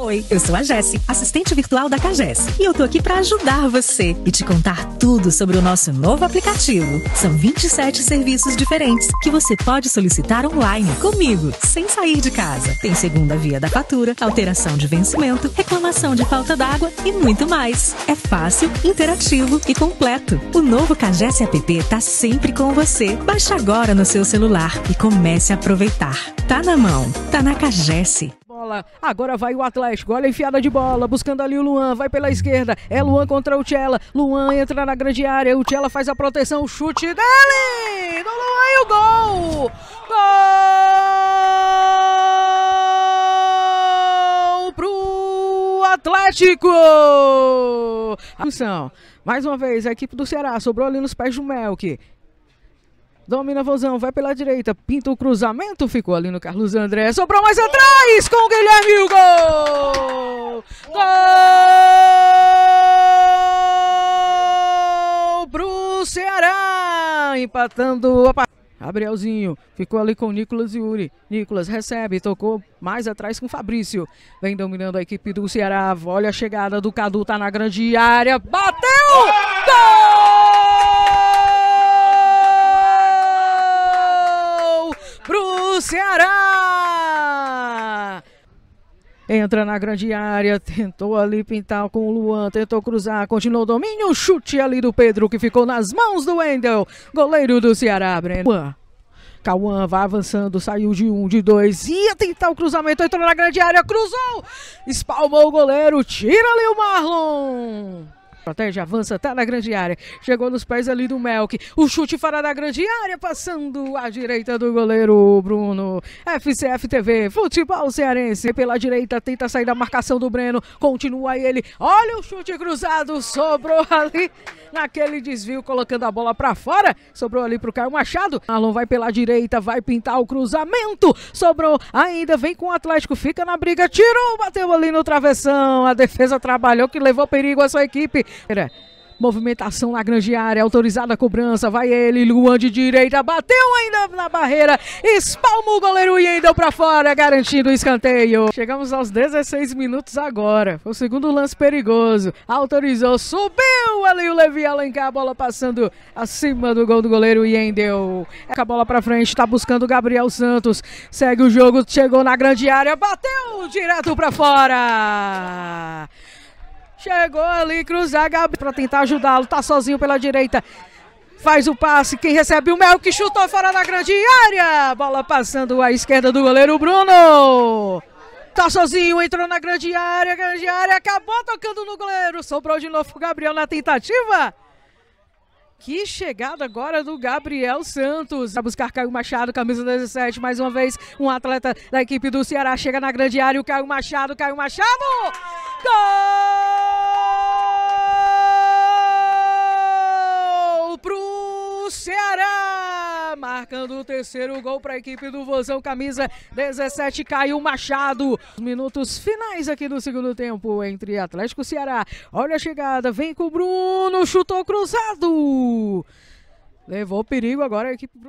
Oi, eu sou a Jessi, assistente virtual da Cagés, e eu tô aqui para ajudar você e te contar tudo sobre o nosso novo aplicativo. São 27 serviços diferentes que você pode solicitar online comigo, sem sair de casa. Tem segunda via da fatura, alteração de vencimento, reclamação de falta d'água e muito mais. É fácil, interativo e completo. O novo Cagés App tá sempre com você. Baixe agora no seu celular e comece a aproveitar. Tá na mão, tá na Cagesse bola. Agora vai o Atlético. Olha a enfiada de bola. Buscando ali o Luan. Vai pela esquerda. É Luan contra o Tchela. Luan entra na grande área. O Tchela faz a proteção. O chute dele! Do Luan e o gol! Gol! Pro Atlético! Atenção. Mais uma vez, a equipe do Ceará sobrou ali nos pés do Melk. Domina Vozão, vai pela direita, pinta o cruzamento, ficou ali no Carlos André, sobrou mais atrás com o Guilherme o gol! Gol pro Ceará, empatando a partida. Gabrielzinho ficou ali com Nicolas e Uri, Nicolas recebe, tocou mais atrás com Fabrício. Vem dominando a equipe do Ceará. Olha a chegada do Cadu, tá na grande área. Bateu! Ceará! Entra na grande área, tentou ali pintar com o Luan, tentou cruzar, continuou o domínio, chute ali do Pedro que ficou nas mãos do Wendel, goleiro do Ceará, Breno. Cauã vai avançando, saiu de um, de dois, ia tentar o cruzamento, entrou na grande área, cruzou, espalmou o goleiro, tira ali o Marlon protege, avança, tá na grande área. Chegou nos pés ali do Melk. O chute fará da grande área, passando à direita do goleiro Bruno. FCF TV, futebol cearense. Pela direita, tenta sair da marcação do Breno. Continua ele. Olha o chute cruzado, sobrou ali naquele desvio, colocando a bola para fora. Sobrou ali pro Caio Machado. Marlon vai pela direita, vai pintar o cruzamento. Sobrou ainda, vem com o Atlético, fica na briga, tirou, bateu ali no travessão. A defesa trabalhou que levou perigo à sua equipe. É, Movimentação na grande área, autorizada a cobrança. Vai ele, Luan de direita, bateu ainda na barreira, espalma o goleiro e deu para fora, garantindo o escanteio. Chegamos aos 16 minutos agora. Foi o segundo lance perigoso. Autorizou, subiu ali o Levi Alencar, a bola passando acima do gol do goleiro e deu. A bola para frente, tá buscando o Gabriel Santos. Segue o jogo, chegou na grande área, bateu direto para fora. Chegou ali, cruzar Gabriel para tentar ajudá-lo. Tá sozinho pela direita. Faz o passe, quem recebe o Mel que chutou fora da grande área. Bola passando à esquerda do goleiro Bruno. Tá sozinho, entrou na grande área, grande área, acabou tocando no goleiro. Sobrou de novo o Gabriel na tentativa. Que chegada agora do Gabriel Santos. Vai buscar Caio Machado, camisa 17, mais uma vez. Um atleta da equipe do Ceará chega na grande área. O Caio Machado, Caio Machado! Gol! marcando o terceiro gol para a equipe do Vozão, camisa 17, Caio Machado. Minutos finais aqui do segundo tempo entre Atlético e Ceará. Olha a chegada, vem com o Bruno, chutou cruzado. Levou perigo agora a equipe